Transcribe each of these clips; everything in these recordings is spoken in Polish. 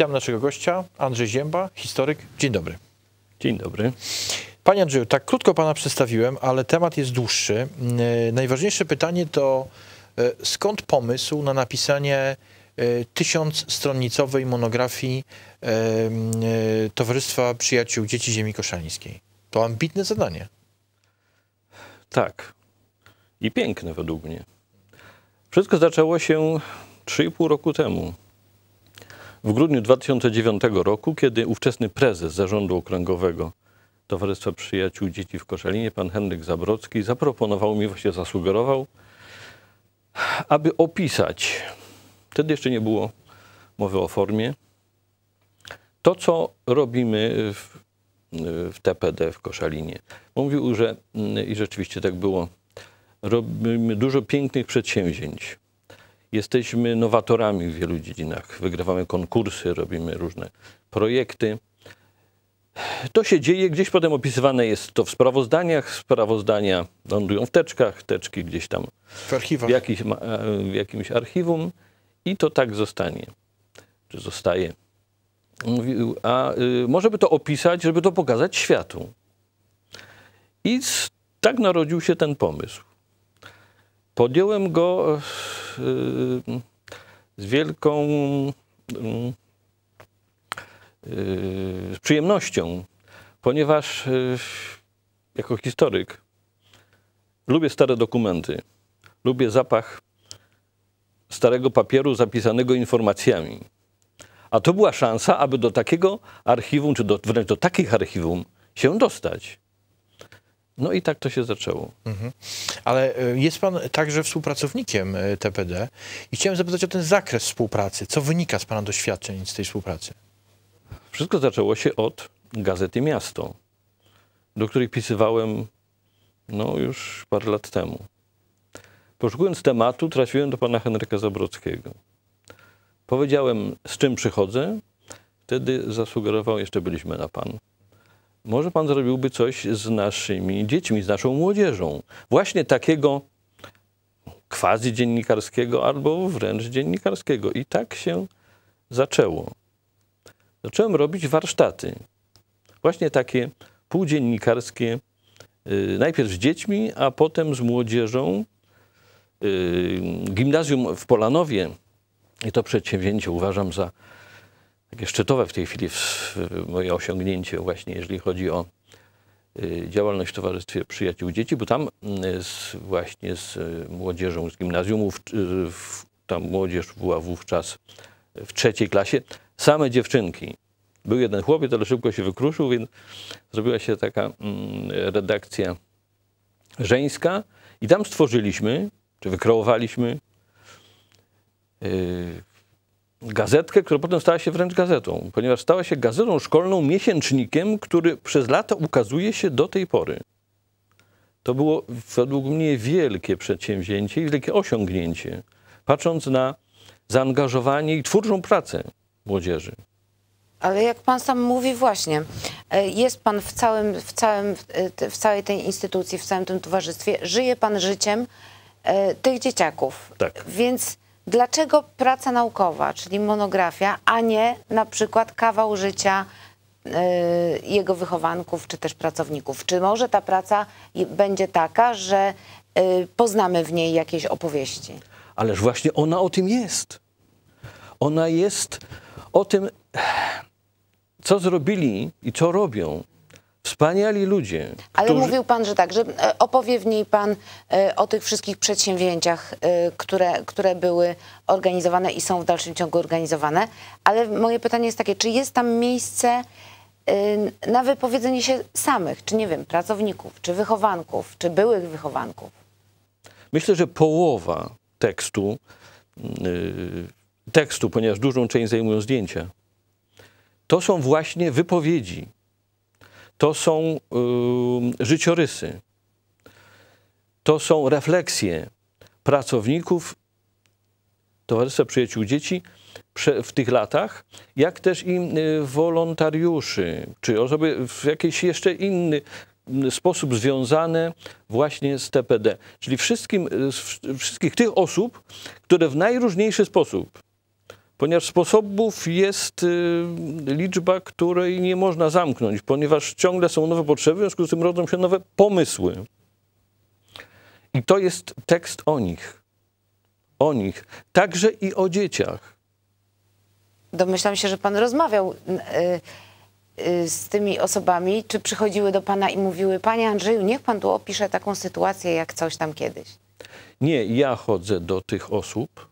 Witam naszego gościa, Andrzej Zięba, historyk. Dzień dobry. Dzień dobry. Panie Andrzeju, tak krótko Pana przedstawiłem, ale temat jest dłuższy. E, najważniejsze pytanie to e, skąd pomysł na napisanie e, tysiącstronnicowej monografii Towarzystwa Przyjaciół Dzieci Ziemi Koszalińskiej? To ambitne zadanie. Tak. I piękne według mnie. Wszystko zaczęło się 3,5 roku temu w grudniu 2009 roku, kiedy ówczesny prezes Zarządu Okręgowego Towarzystwa Przyjaciół Dzieci w Koszalinie, pan Henryk Zabrocki, zaproponował mi, właśnie zasugerował, aby opisać, wtedy jeszcze nie było mowy o formie, to co robimy w, w TPD w Koszalinie. Mówił, że mm, i rzeczywiście tak było, robimy dużo pięknych przedsięwzięć, Jesteśmy nowatorami w wielu dziedzinach. Wygrywamy konkursy, robimy różne projekty. To się dzieje, gdzieś potem opisywane jest to w sprawozdaniach, sprawozdania lądują w teczkach, teczki gdzieś tam w, archiwach. w, jakich, e, w jakimś archiwum i to tak zostanie, czy zostaje. a y, może by to opisać, żeby to pokazać światu. I z, tak narodził się ten pomysł. Podjąłem go e, z wielką y, przyjemnością, ponieważ y, jako historyk lubię stare dokumenty, lubię zapach starego papieru zapisanego informacjami. A to była szansa, aby do takiego archiwum, czy do, wręcz do takich archiwum się dostać. No i tak to się zaczęło. Mhm. Ale e, jest pan także współpracownikiem e, TPD i chciałem zapytać o ten zakres współpracy. Co wynika z pana doświadczeń z tej współpracy? Wszystko zaczęło się od gazety Miasto, do której pisywałem no, już parę lat temu. Poszukując tematu, trafiłem do pana Henryka Zabrockiego. Powiedziałem, z czym przychodzę. Wtedy zasugerował, jeszcze byliśmy na pan, może pan zrobiłby coś z naszymi dziećmi, z naszą młodzieżą. Właśnie takiego quasi dziennikarskiego albo wręcz dziennikarskiego. I tak się zaczęło. Zacząłem robić warsztaty. Właśnie takie półdziennikarskie, y, najpierw z dziećmi, a potem z młodzieżą. Y, gimnazjum w Polanowie, i to przedsięwzięcie uważam za takie szczytowe w tej chwili w, moje osiągnięcie właśnie, jeżeli chodzi o y, działalność w Towarzystwie Przyjaciół Dzieci, bo tam y, z, właśnie z y, młodzieżą z gimnazjum, w, w, tam młodzież była wówczas w trzeciej klasie, same dziewczynki. Był jeden chłopiec, ale szybko się wykruszył, więc zrobiła się taka mm, redakcja żeńska i tam stworzyliśmy, czy wykreowaliśmy yy, gazetkę, która potem stała się wręcz gazetą, ponieważ stała się gazetą szkolną, miesięcznikiem, który przez lata ukazuje się do tej pory. To było według mnie wielkie przedsięwzięcie i wielkie osiągnięcie, patrząc na zaangażowanie i twórczą pracę młodzieży. Ale jak pan sam mówi właśnie, e, jest pan w, całym, w, całym, e, w całej tej instytucji, w całym tym towarzystwie, żyje pan życiem e, tych dzieciaków. Tak. Więc dlaczego praca naukowa, czyli monografia, a nie na przykład kawał życia y, jego wychowanków czy też pracowników? Czy może ta praca będzie taka, że y, poznamy w niej jakieś opowieści? Ależ właśnie ona o tym jest. Ona jest o tym, co zrobili i co robią wspaniali ludzie. Ale mówił pan, że tak, że e, opowie w niej pan e, o tych wszystkich przedsięwzięciach, e, które, które były organizowane i są w dalszym ciągu organizowane. Ale moje pytanie jest takie, czy jest tam miejsce na wypowiedzenie się samych, czy nie wiem, pracowników, czy wychowanków, czy byłych wychowanków? Myślę, że połowa tekstu, mm, tekstu, ponieważ dużą część zajmują zdjęcia, to są właśnie wypowiedzi to są y, życiorysy, to są refleksje pracowników Towarzystwa Przyjaciół Dzieci w tych latach, jak też i y, wolontariuszy, czy osoby w jakiś jeszcze inny sposób związane właśnie z TPD. Czyli wszystkim, y, wszystkich tych osób, które w najróżniejszy sposób ponieważ sposobów jest y, liczba, której nie można zamknąć, ponieważ ciągle są nowe potrzeby, w związku z tym rodzą się nowe pomysły. I to jest tekst o nich. O nich. Także i o dzieciach. Domyślam się, że pan rozmawiał y, y, z tymi osobami. Czy przychodziły do pana i mówiły, panie Andrzeju, niech pan tu opisze taką sytuację, jak coś tam kiedyś? Nie, ja chodzę do tych osób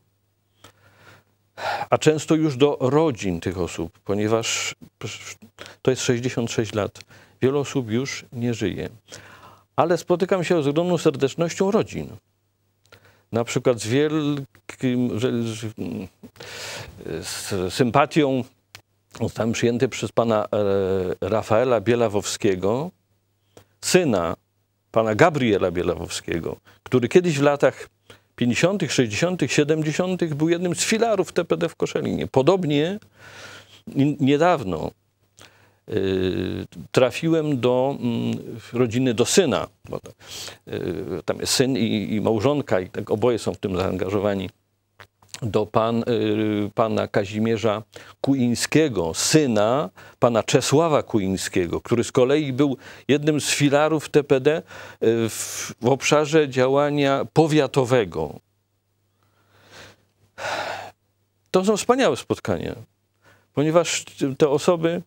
a często już do rodzin tych osób, ponieważ to jest 66 lat. Wiele osób już nie żyje. Ale spotykam się z ogromną serdecznością rodzin. Na przykład z wielkim z sympatią zostałem przyjęty przez pana e, Rafaela Bielawowskiego, syna pana Gabriela Bielawowskiego, który kiedyś w latach 50., 60., 70. był jednym z filarów TPD w Koszalinie. Podobnie niedawno y, trafiłem do mm, rodziny, do syna. Y, tam jest syn i, małżonka i tak oboje są w tym zaangażowani do pan, y, pana Kazimierza Kuińskiego, syna pana Czesława Kuińskiego, który z kolei był jednym z filarów TPD y, w, w obszarze działania powiatowego. To są wspaniałe spotkania, ponieważ te osoby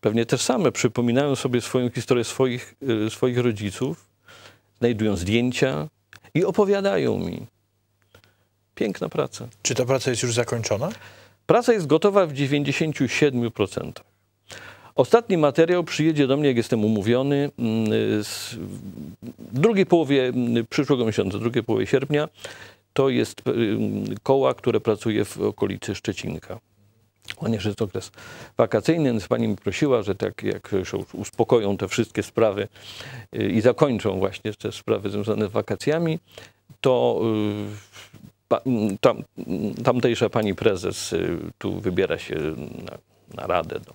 pewnie też same przypominają sobie swoją historię swoich, y, swoich rodziców, znajdują zdjęcia i opowiadają mi, Piękna praca. Czy ta praca jest już zakończona? Praca jest gotowa w 97%. Ostatni materiał przyjedzie do mnie, jak jestem umówiony, mm, w drugiej połowie mm, przyszłego miesiąca, drugiej połowie sierpnia. To jest y, mm, koła, które pracuje w okolicy Szczecinka. Ponieważ jest okres wakacyjny, więc pani mi prosiła, że tak jak się uspokoją te wszystkie sprawy y, i zakończą właśnie te sprawy związane z wakacjami, to y, tam, tamtejsza pani prezes y, tu wybiera się na, na radę do,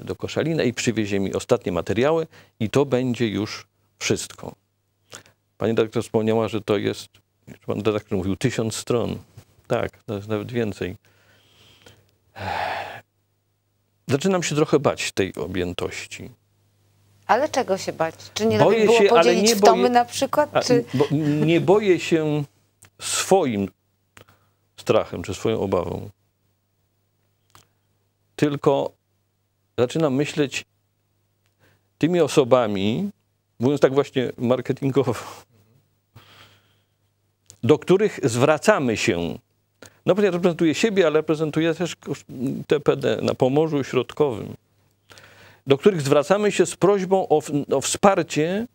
do Koszalina i przywiezie mi ostatnie materiały i to będzie już wszystko. Pani dyrektor wspomniała, że to jest, pan dyrektor mówił, tysiąc stron. Tak, to jest nawet więcej. Zaczynam się trochę bać tej objętości. Ale czego się bać? Czy nie boję lepiej było się, podzielić w tomy na przykład? Czy... Bo, nie boję się swoim strachem czy swoją obawą, tylko zaczyna myśleć tymi osobami, mówiąc tak właśnie marketingowo, do których zwracamy się. No, ponieważ reprezentuję siebie, ale reprezentuję też TPD na Pomorzu Środkowym, do których zwracamy się z prośbą o, o wsparcie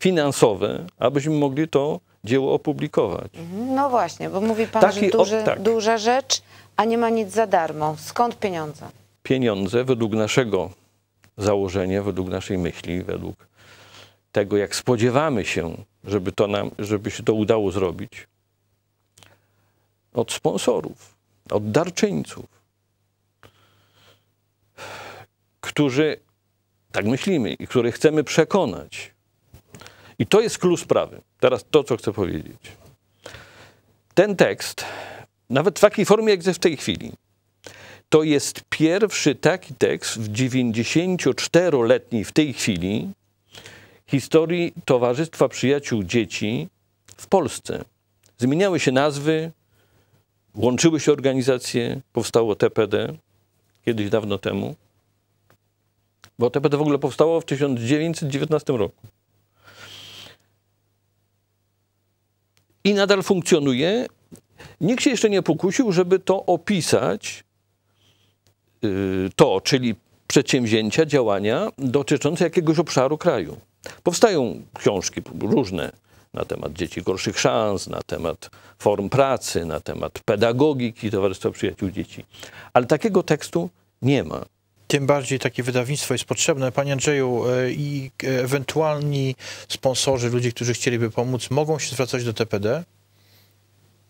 finansowe, abyśmy mogli to dzieło opublikować. No właśnie, bo mówi pan, Taki, że duży, o, tak. duża rzecz, a nie ma nic za darmo. Skąd pieniądze? Pieniądze według naszego założenia, według naszej myśli, według tego, jak spodziewamy się, żeby, to nam, żeby się to udało zrobić, od sponsorów, od darczyńców, którzy, tak myślimy, i których chcemy przekonać, i to jest klucz sprawy. Teraz to, co chcę powiedzieć. Ten tekst, nawet w takiej formie, jak jest w tej chwili, to jest pierwszy taki tekst w 94-letniej w tej chwili historii Towarzystwa Przyjaciół Dzieci w Polsce. Zmieniały się nazwy, łączyły się organizacje, powstało TPD kiedyś dawno temu, bo TPD w ogóle powstało w 1919 roku. i nadal funkcjonuje. Nikt się jeszcze nie pokusił, żeby to opisać, y, to, czyli przedsięwzięcia, działania dotyczące jakiegoś obszaru kraju. Powstają książki różne na temat dzieci gorszych szans, na temat form pracy, na temat pedagogiki Towarzystwa Przyjaciół Dzieci, ale takiego tekstu nie ma tym bardziej takie wydawnictwo jest potrzebne. Panie Andrzeju, e, i ewentualni sponsorzy, ludzie, którzy chcieliby pomóc, mogą się zwracać do TPD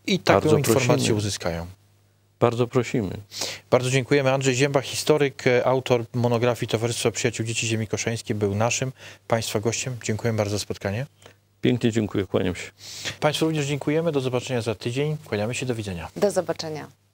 i taką Bardzo informację prosimy. uzyskają. Bardzo prosimy. Bardzo dziękujemy. Andrzej Ziemba, historyk, e, autor monografii Towarzystwa Przyjaciół Dzieci Ziemi Koszańskiej, był naszym Państwa gościem. Dziękujemy bardzo za spotkanie. Pięknie dziękuję, kłaniam się. Państwu również dziękujemy. Do zobaczenia za tydzień. Kłaniamy się, do widzenia. Do zobaczenia.